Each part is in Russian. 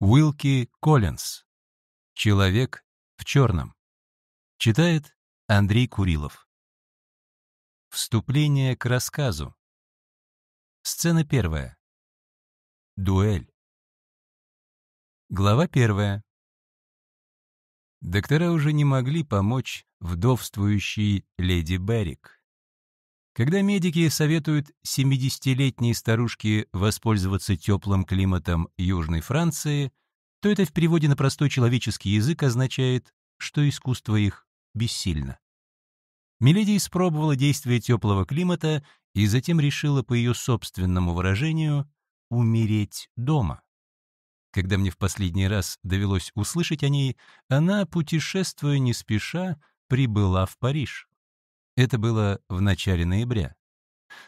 Уилки Коллинз. Человек в черном. Читает Андрей Курилов. Вступление к рассказу. Сцена первая. Дуэль. Глава первая. Доктора уже не могли помочь вдовствующей леди Беррик. Когда медики советуют 70-летней старушке воспользоваться теплым климатом Южной Франции, то это в переводе на простой человеческий язык означает, что искусство их бессильно. Миледи испробовала действие теплого климата и затем решила, по ее собственному выражению, «умереть дома». Когда мне в последний раз довелось услышать о ней, она, путешествуя не спеша, прибыла в Париж. Это было в начале ноября.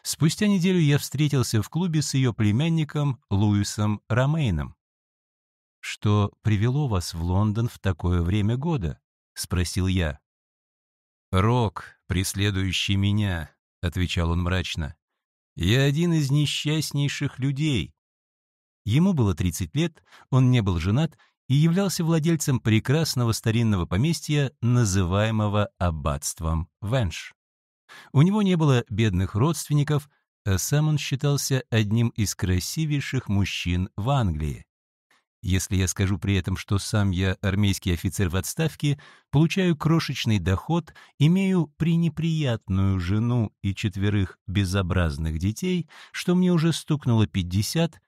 Спустя неделю я встретился в клубе с ее племянником Луисом Ромейном. «Что привело вас в Лондон в такое время года?» — спросил я. «Рок, преследующий меня», — отвечал он мрачно. «Я один из несчастнейших людей». Ему было 30 лет, он не был женат и являлся владельцем прекрасного старинного поместья, называемого аббатством Венш. У него не было бедных родственников, а сам он считался одним из красивейших мужчин в Англии. Если я скажу при этом, что сам я армейский офицер в отставке, получаю крошечный доход, имею пренеприятную жену и четверых безобразных детей, что мне уже стукнуло 50,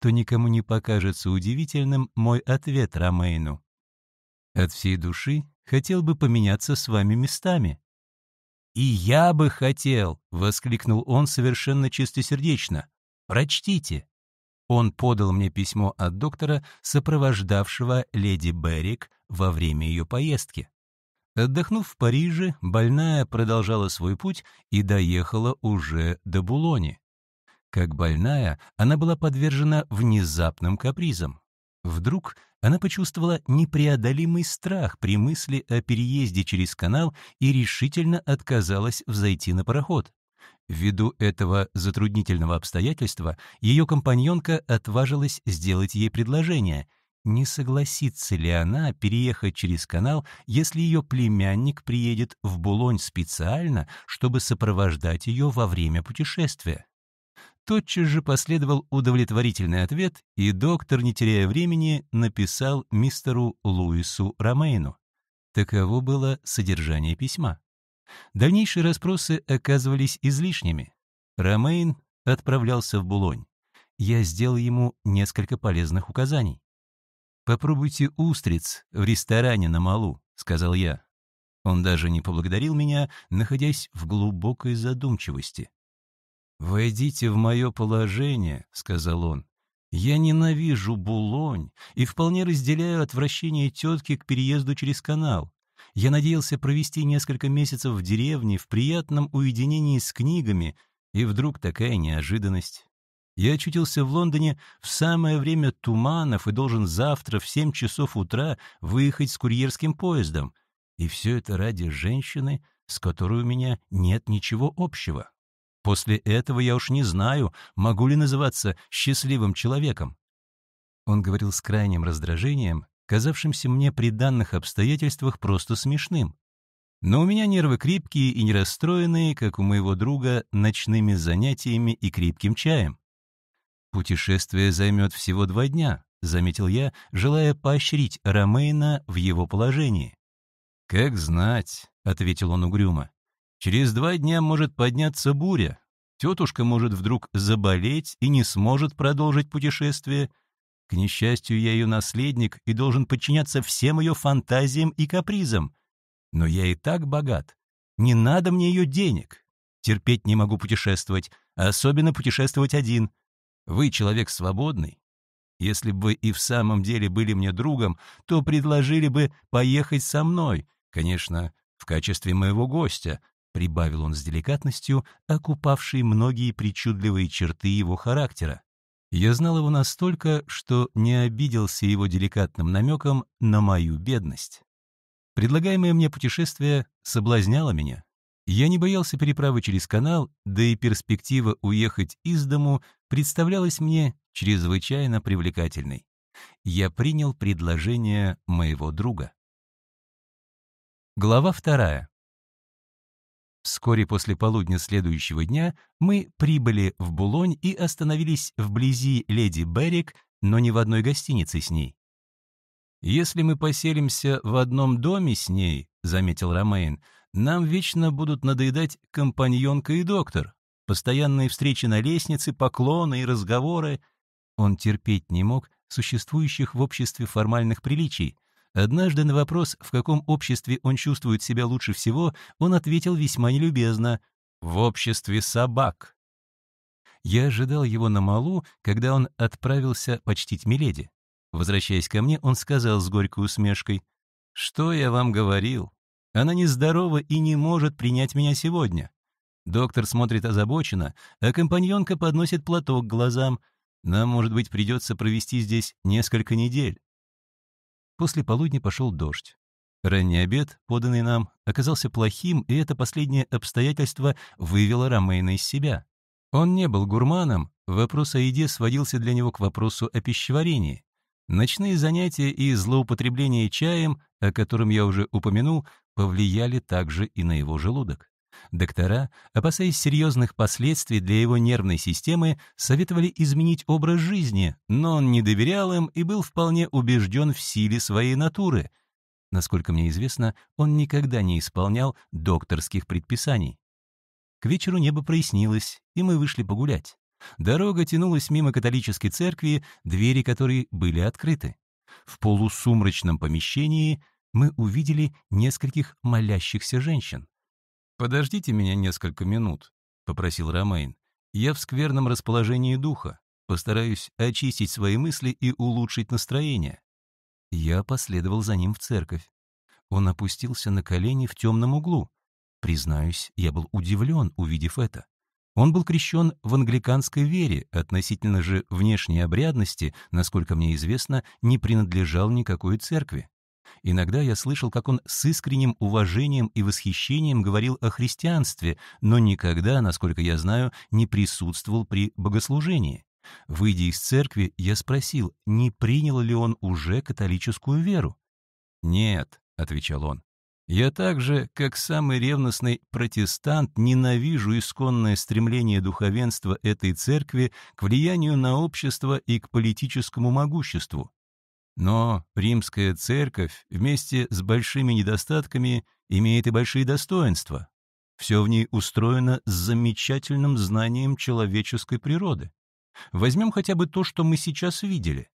то никому не покажется удивительным мой ответ Ромейну. От всей души хотел бы поменяться с вами местами. «И я бы хотел!» — воскликнул он совершенно чистосердечно. «Прочтите!» Он подал мне письмо от доктора, сопровождавшего леди Беррик во время ее поездки. Отдохнув в Париже, больная продолжала свой путь и доехала уже до Булони. Как больная, она была подвержена внезапным капризам. Вдруг она почувствовала непреодолимый страх при мысли о переезде через канал и решительно отказалась взойти на пароход. Ввиду этого затруднительного обстоятельства ее компаньонка отважилась сделать ей предложение. Не согласится ли она переехать через канал, если ее племянник приедет в Булонь специально, чтобы сопровождать ее во время путешествия? Тотчас же последовал удовлетворительный ответ, и доктор, не теряя времени, написал мистеру Луису Ромейну. Таково было содержание письма. Дальнейшие расспросы оказывались излишними. Ромейн отправлялся в Булонь. Я сделал ему несколько полезных указаний. «Попробуйте устриц в ресторане на Малу», — сказал я. Он даже не поблагодарил меня, находясь в глубокой задумчивости. «Войдите в мое положение», — сказал он. «Я ненавижу Булонь и вполне разделяю отвращение тетки к переезду через канал. Я надеялся провести несколько месяцев в деревне в приятном уединении с книгами, и вдруг такая неожиданность. Я очутился в Лондоне в самое время туманов и должен завтра в семь часов утра выехать с курьерским поездом. И все это ради женщины, с которой у меня нет ничего общего. После этого я уж не знаю, могу ли называться счастливым человеком. Он говорил с крайним раздражением, казавшимся мне при данных обстоятельствах просто смешным. Но у меня нервы крепкие и не расстроенные, как у моего друга, ночными занятиями и крепким чаем. «Путешествие займет всего два дня», — заметил я, желая поощрить Ромейна в его положении. «Как знать», — ответил он угрюмо. Через два дня может подняться буря, тетушка может вдруг заболеть и не сможет продолжить путешествие. К несчастью, я ее наследник и должен подчиняться всем ее фантазиям и капризам. Но я и так богат. Не надо мне ее денег. Терпеть не могу путешествовать, а особенно путешествовать один. Вы человек свободный. Если бы вы и в самом деле были мне другом, то предложили бы поехать со мной, конечно, в качестве моего гостя, прибавил он с деликатностью, окупавший многие причудливые черты его характера. Я знал его настолько, что не обиделся его деликатным намеком на мою бедность. Предлагаемое мне путешествие соблазняло меня. Я не боялся переправы через канал, да и перспектива уехать из дому представлялась мне чрезвычайно привлекательной. Я принял предложение моего друга. Глава вторая. Вскоре после полудня следующего дня мы прибыли в Булонь и остановились вблизи Леди Берег, но не в одной гостинице с ней. «Если мы поселимся в одном доме с ней», — заметил Ромейн, «нам вечно будут надоедать компаньонка и доктор, постоянные встречи на лестнице, поклоны и разговоры». Он терпеть не мог существующих в обществе формальных приличий, Однажды на вопрос, в каком обществе он чувствует себя лучше всего, он ответил весьма нелюбезно «В обществе собак». Я ожидал его на малу, когда он отправился почтить Миледи. Возвращаясь ко мне, он сказал с горькой усмешкой, «Что я вам говорил? Она нездорова и не может принять меня сегодня». Доктор смотрит озабоченно, а компаньонка подносит платок к глазам. Нам, может быть, придется провести здесь несколько недель. После полудня пошел дождь. Ранний обед, поданный нам, оказался плохим, и это последнее обстоятельство вывело Ромейна из себя. Он не был гурманом, вопрос о еде сводился для него к вопросу о пищеварении. Ночные занятия и злоупотребление чаем, о котором я уже упомянул, повлияли также и на его желудок. Доктора, опасаясь серьезных последствий для его нервной системы, советовали изменить образ жизни, но он не доверял им и был вполне убежден в силе своей натуры. Насколько мне известно, он никогда не исполнял докторских предписаний. К вечеру небо прояснилось, и мы вышли погулять. Дорога тянулась мимо католической церкви, двери которой были открыты. В полусумрачном помещении мы увидели нескольких молящихся женщин. «Подождите меня несколько минут», — попросил Ромейн. «Я в скверном расположении духа. Постараюсь очистить свои мысли и улучшить настроение». Я последовал за ним в церковь. Он опустился на колени в темном углу. Признаюсь, я был удивлен, увидев это. Он был крещен в англиканской вере, относительно же внешней обрядности, насколько мне известно, не принадлежал никакой церкви. Иногда я слышал, как он с искренним уважением и восхищением говорил о христианстве, но никогда, насколько я знаю, не присутствовал при богослужении. Выйдя из церкви, я спросил, не принял ли он уже католическую веру. «Нет», — отвечал он, — «я также, как самый ревностный протестант, ненавижу исконное стремление духовенства этой церкви к влиянию на общество и к политическому могуществу. Но римская церковь вместе с большими недостатками имеет и большие достоинства. Все в ней устроено с замечательным знанием человеческой природы. Возьмем хотя бы то, что мы сейчас видели.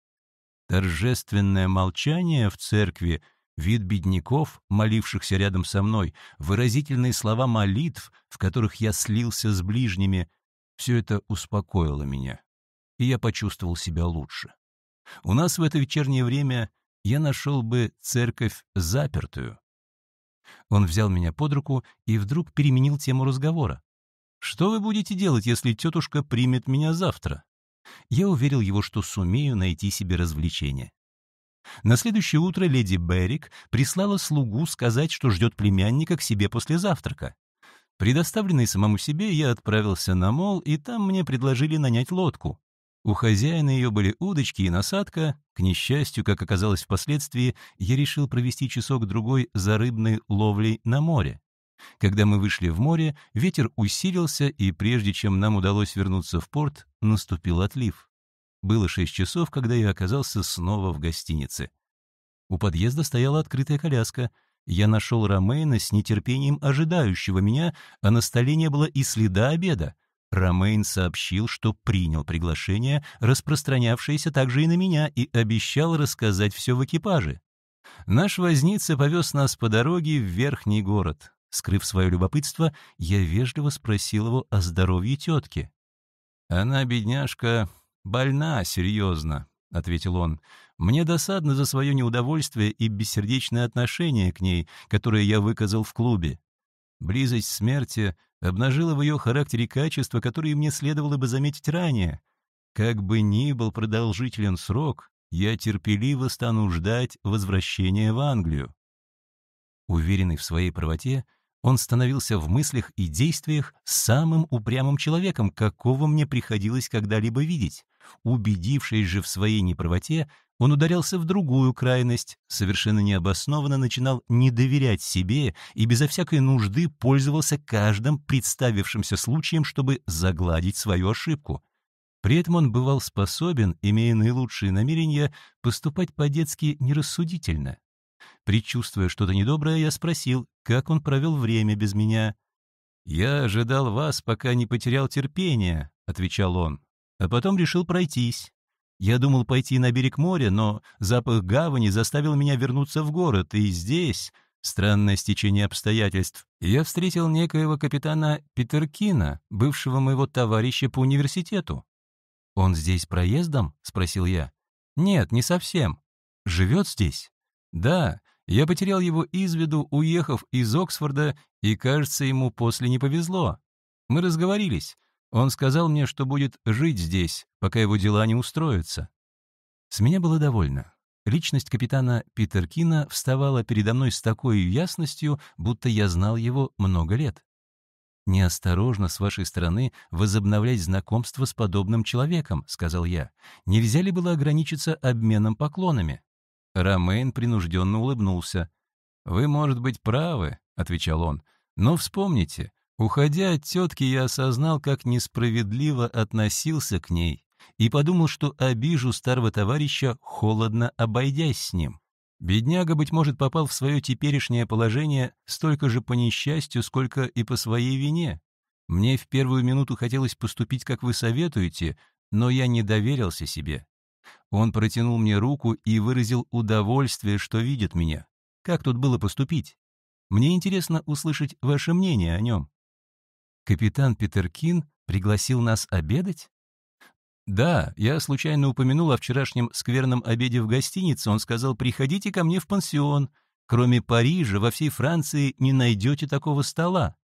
Торжественное молчание в церкви, вид бедняков, молившихся рядом со мной, выразительные слова молитв, в которых я слился с ближними — все это успокоило меня, и я почувствовал себя лучше. У нас в это вечернее время я нашел бы церковь запертую. Он взял меня под руку и вдруг переменил тему разговора. «Что вы будете делать, если тетушка примет меня завтра?» Я уверил его, что сумею найти себе развлечение. На следующее утро леди Беррик прислала слугу сказать, что ждет племянника к себе после завтрака. Предоставленный самому себе, я отправился на мол, и там мне предложили нанять лодку. У хозяина ее были удочки и насадка. К несчастью, как оказалось впоследствии, я решил провести часок-другой за рыбной ловлей на море. Когда мы вышли в море, ветер усилился, и прежде чем нам удалось вернуться в порт, наступил отлив. Было шесть часов, когда я оказался снова в гостинице. У подъезда стояла открытая коляска. Я нашел Ромейна с нетерпением ожидающего меня, а на столе не было и следа обеда — Ромейн сообщил, что принял приглашение, распространявшееся также и на меня, и обещал рассказать все в экипаже. Наш возница повез нас по дороге в верхний город. Скрыв свое любопытство, я вежливо спросил его о здоровье тетки. «Она, бедняжка, больна серьезно», — ответил он. «Мне досадно за свое неудовольствие и бессердечное отношение к ней, которое я выказал в клубе. Близость смерти обнажила в ее характере качества, которые мне следовало бы заметить ранее. Как бы ни был продолжителен срок, я терпеливо стану ждать возвращения в Англию. Уверенный в своей правоте, он становился в мыслях и действиях самым упрямым человеком, какого мне приходилось когда-либо видеть. Убедившись же в своей неправоте, он ударялся в другую крайность, совершенно необоснованно начинал не доверять себе и безо всякой нужды пользовался каждым представившимся случаем, чтобы загладить свою ошибку. При этом он бывал способен, имея наилучшие намерения, поступать по-детски нерассудительно. Предчувствуя что-то недоброе, я спросил, как он провел время без меня. «Я ожидал вас, пока не потерял терпение», — отвечал он, — «а потом решил пройтись». Я думал пойти на берег моря, но запах гавани заставил меня вернуться в город, и здесь, странное стечение обстоятельств, я встретил некоего капитана Петеркина, бывшего моего товарища по университету. «Он здесь проездом?» — спросил я. «Нет, не совсем. Живет здесь?» «Да, я потерял его из виду, уехав из Оксфорда, и, кажется, ему после не повезло. Мы разговорились. Он сказал мне, что будет жить здесь, пока его дела не устроятся. С меня было довольно. Личность капитана Питеркина вставала передо мной с такой ясностью, будто я знал его много лет. «Неосторожно с вашей стороны возобновлять знакомство с подобным человеком», — сказал я. «Нельзя ли было ограничиться обменом поклонами?» Ромейн принужденно улыбнулся. «Вы, может быть, правы», — отвечал он. «Но вспомните, Уходя от тетки, я осознал, как несправедливо относился к ней и подумал, что обижу старого товарища, холодно обойдясь с ним. Бедняга, быть может, попал в свое теперешнее положение столько же по несчастью, сколько и по своей вине. Мне в первую минуту хотелось поступить, как вы советуете, но я не доверился себе. Он протянул мне руку и выразил удовольствие, что видит меня. Как тут было поступить? Мне интересно услышать ваше мнение о нем. Капитан Петеркин пригласил нас обедать? Да, я случайно упомянул о вчерашнем скверном обеде в гостинице. Он сказал, приходите ко мне в пансион. Кроме Парижа, во всей Франции не найдете такого стола.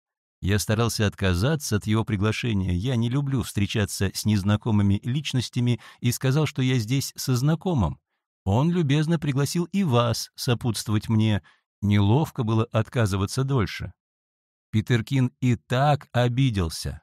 Я старался отказаться от его приглашения. Я не люблю встречаться с незнакомыми личностями и сказал, что я здесь со знакомым. Он любезно пригласил и вас сопутствовать мне. Неловко было отказываться дольше. Питеркин и так обиделся.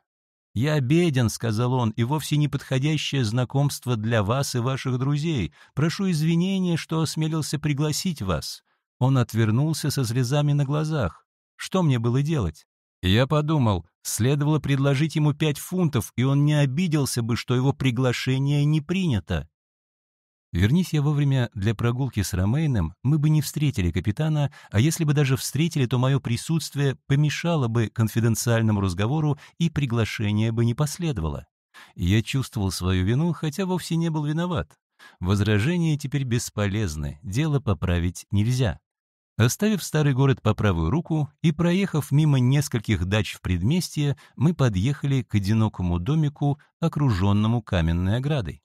«Я беден», — сказал он, — «и вовсе не подходящее знакомство для вас и ваших друзей. Прошу извинения, что осмелился пригласить вас». Он отвернулся со слезами на глазах. «Что мне было делать?» Я подумал, следовало предложить ему пять фунтов, и он не обиделся бы, что его приглашение не принято. Вернись я вовремя для прогулки с Ромейном, мы бы не встретили капитана, а если бы даже встретили, то мое присутствие помешало бы конфиденциальному разговору и приглашение бы не последовало. Я чувствовал свою вину, хотя вовсе не был виноват. Возражения теперь бесполезны, дело поправить нельзя. Оставив старый город по правую руку и проехав мимо нескольких дач в предместье, мы подъехали к одинокому домику, окруженному каменной оградой.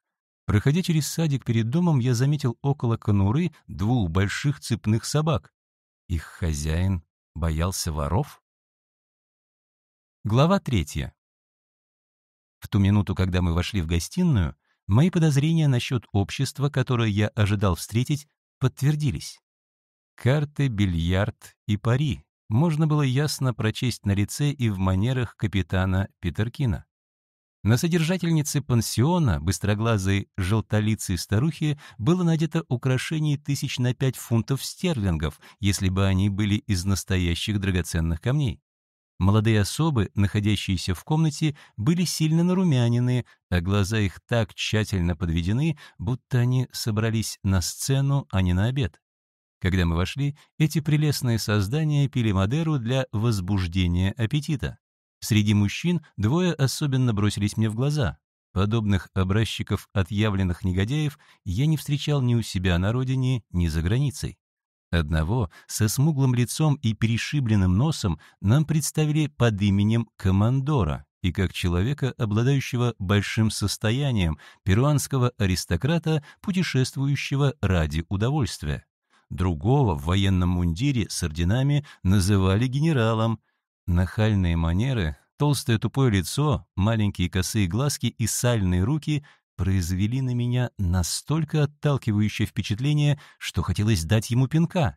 Проходя через садик перед домом, я заметил около конуры двух больших цепных собак. Их хозяин боялся воров? Глава третья. В ту минуту, когда мы вошли в гостиную, мои подозрения насчет общества, которое я ожидал встретить, подтвердились. Карты, бильярд и пари можно было ясно прочесть на лице и в манерах капитана Петеркина. На содержательнице пансиона, быстроглазой желтолицей старухи, было надето украшений тысяч на пять фунтов стерлингов, если бы они были из настоящих драгоценных камней. Молодые особы, находящиеся в комнате, были сильно нарумянины, а глаза их так тщательно подведены, будто они собрались на сцену, а не на обед. Когда мы вошли, эти прелестные создания пили Мадеру для возбуждения аппетита. Среди мужчин двое особенно бросились мне в глаза. Подобных образчиков отъявленных негодяев я не встречал ни у себя на родине, ни за границей. Одного со смуглым лицом и перешибленным носом нам представили под именем командора и как человека, обладающего большим состоянием, перуанского аристократа, путешествующего ради удовольствия. Другого в военном мундире с орденами называли генералом, Нахальные манеры, толстое тупое лицо, маленькие косые глазки и сальные руки произвели на меня настолько отталкивающее впечатление, что хотелось дать ему пинка.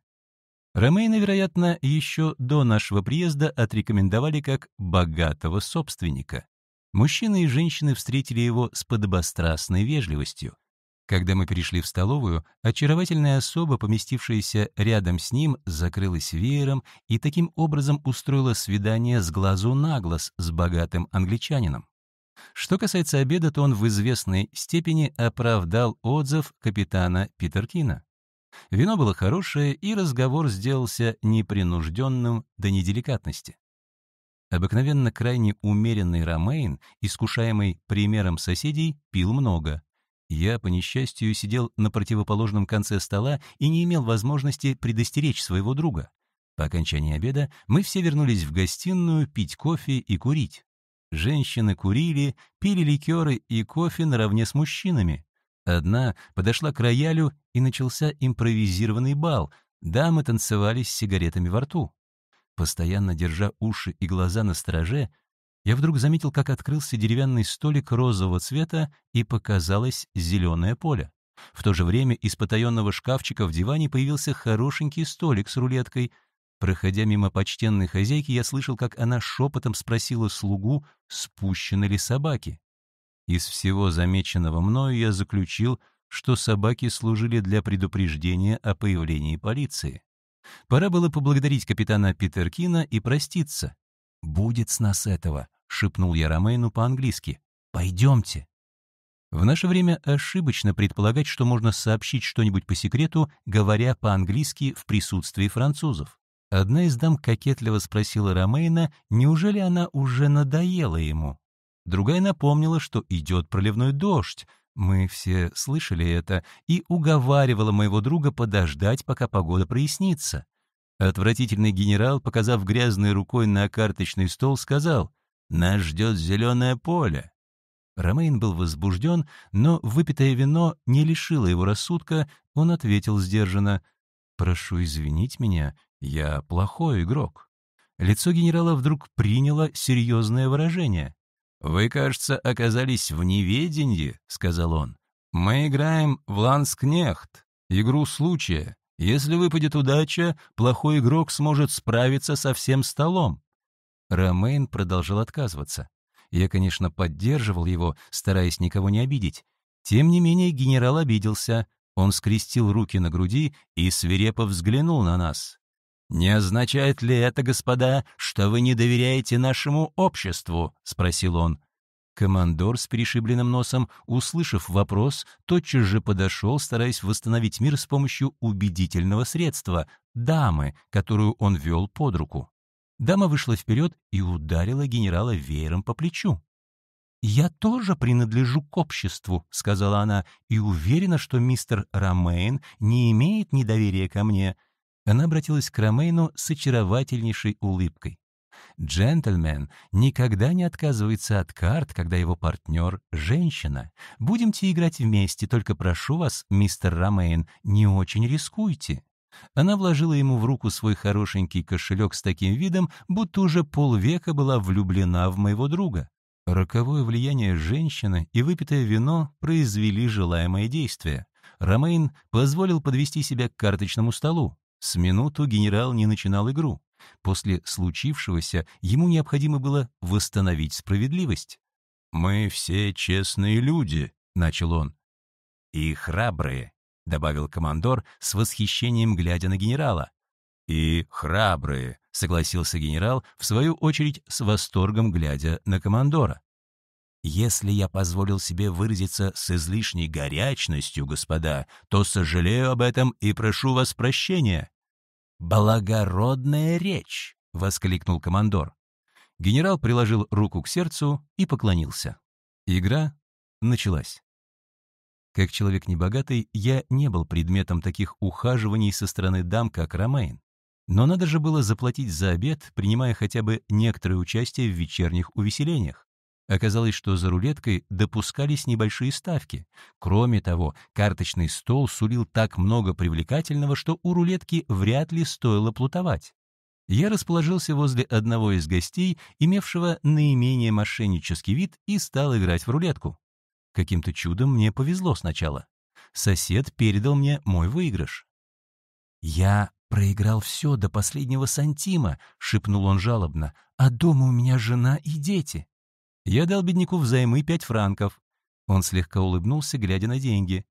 Ромейна, вероятно, еще до нашего приезда отрекомендовали как богатого собственника. Мужчины и женщины встретили его с подобострастной вежливостью. Когда мы перешли в столовую, очаровательная особа, поместившаяся рядом с ним, закрылась веером и таким образом устроила свидание с глазу на глаз с богатым англичанином. Что касается обеда, то он в известной степени оправдал отзыв капитана Питеркина. Вино было хорошее, и разговор сделался непринужденным до неделикатности. Обыкновенно крайне умеренный Ромейн, искушаемый примером соседей, пил много, я, по несчастью, сидел на противоположном конце стола и не имел возможности предостеречь своего друга. По окончании обеда мы все вернулись в гостиную пить кофе и курить. Женщины курили, пили ликеры и кофе наравне с мужчинами. Одна подошла к роялю, и начался импровизированный бал. Дамы танцевали с сигаретами во рту. Постоянно держа уши и глаза на стороже, я вдруг заметил, как открылся деревянный столик розового цвета и показалось зеленое поле. В то же время из потаенного шкафчика в диване появился хорошенький столик с рулеткой. Проходя мимо почтенной хозяйки, я слышал, как она шепотом спросила слугу, спущены ли собаки. Из всего замеченного мною я заключил, что собаки служили для предупреждения о появлении полиции. Пора было поблагодарить капитана Питеркина и проститься. «Будет с нас этого», — шепнул я Ромейну по-английски. «Пойдемте». В наше время ошибочно предполагать, что можно сообщить что-нибудь по секрету, говоря по-английски в присутствии французов. Одна из дам кокетливо спросила Ромейна, неужели она уже надоела ему. Другая напомнила, что идет проливной дождь, мы все слышали это, и уговаривала моего друга подождать, пока погода прояснится. Отвратительный генерал, показав грязной рукой на карточный стол, сказал «Нас ждет зеленое поле». Ромейн был возбужден, но выпитое вино не лишило его рассудка, он ответил сдержанно «Прошу извинить меня, я плохой игрок». Лицо генерала вдруг приняло серьезное выражение. «Вы, кажется, оказались в неведении», — сказал он. «Мы играем в ланскнехт, игру случая. Если выпадет удача, плохой игрок сможет справиться со всем столом. Ромейн продолжал отказываться. Я, конечно, поддерживал его, стараясь никого не обидеть. Тем не менее генерал обиделся. Он скрестил руки на груди и свирепо взглянул на нас. «Не означает ли это, господа, что вы не доверяете нашему обществу?» — спросил он. Командор с перешибленным носом, услышав вопрос, тотчас же подошел, стараясь восстановить мир с помощью убедительного средства — дамы, которую он вел под руку. Дама вышла вперед и ударила генерала веером по плечу. «Я тоже принадлежу к обществу», — сказала она, — «и уверена, что мистер Ромейн не имеет недоверия ко мне». Она обратилась к Ромейну с очаровательнейшей улыбкой. Джентльмен никогда не отказывается от карт, когда его партнер — женщина. Будемте играть вместе, только прошу вас, мистер Ромейн, не очень рискуйте». Она вложила ему в руку свой хорошенький кошелек с таким видом, будто уже полвека была влюблена в моего друга. Роковое влияние женщины и выпитое вино произвели желаемое действие. Ромейн позволил подвести себя к карточному столу. С минуту генерал не начинал игру. После случившегося ему необходимо было восстановить справедливость. «Мы все честные люди», — начал он. «И храбрые», — добавил командор с восхищением, глядя на генерала. «И храбрые», — согласился генерал, в свою очередь с восторгом глядя на командора. «Если я позволил себе выразиться с излишней горячностью, господа, то сожалею об этом и прошу вас прощения», «Благородная речь!» — воскликнул командор. Генерал приложил руку к сердцу и поклонился. Игра началась. Как человек небогатый, я не был предметом таких ухаживаний со стороны дам, как Ромейн. Но надо же было заплатить за обед, принимая хотя бы некоторое участие в вечерних увеселениях. Оказалось, что за рулеткой допускались небольшие ставки. Кроме того, карточный стол сулил так много привлекательного, что у рулетки вряд ли стоило плутовать. Я расположился возле одного из гостей, имевшего наименее мошеннический вид, и стал играть в рулетку. Каким-то чудом мне повезло сначала. Сосед передал мне мой выигрыш. «Я проиграл все до последнего сантима», — шепнул он жалобно, «а дома у меня жена и дети». Я дал бедняку взаймы пять франков. Он слегка улыбнулся, глядя на деньги.